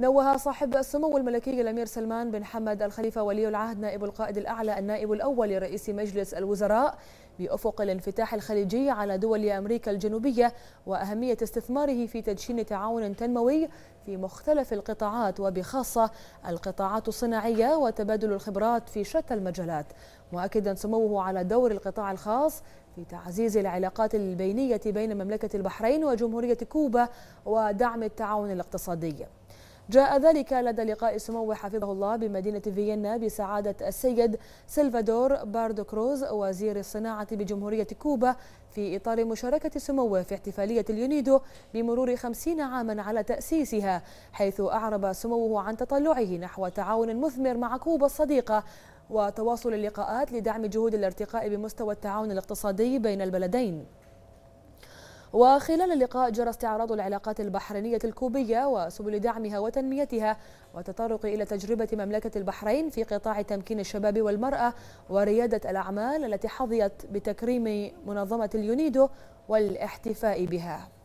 نوه صاحب السمو الملكي الامير سلمان بن حمد الخليفه ولي العهد نائب القائد الاعلى النائب الاول لرئيس مجلس الوزراء بافق الانفتاح الخليجي على دول امريكا الجنوبيه واهميه استثماره في تدشين تعاون تنموي في مختلف القطاعات وبخاصه القطاعات الصناعيه وتبادل الخبرات في شتى المجالات مؤكدا سموه على دور القطاع الخاص في تعزيز العلاقات البينيه بين مملكه البحرين وجمهوريه كوبا ودعم التعاون الاقتصادي جاء ذلك لدى لقاء سمو حفظه الله بمدينة فيينا بسعادة السيد سلفادور باردو كروز وزير الصناعة بجمهورية كوبا في إطار مشاركة سموه في احتفالية اليونيدو بمرور خمسين عاما على تأسيسها حيث أعرب سموه عن تطلعه نحو تعاون مثمر مع كوبا الصديقة وتواصل اللقاءات لدعم جهود الارتقاء بمستوى التعاون الاقتصادي بين البلدين وخلال اللقاء جرى استعراض العلاقات البحرينية الكوبية وسبل دعمها وتنميتها والتطرق إلى تجربة مملكة البحرين في قطاع تمكين الشباب والمرأة وريادة الأعمال التي حظيت بتكريم منظمة اليونيدو والاحتفاء بها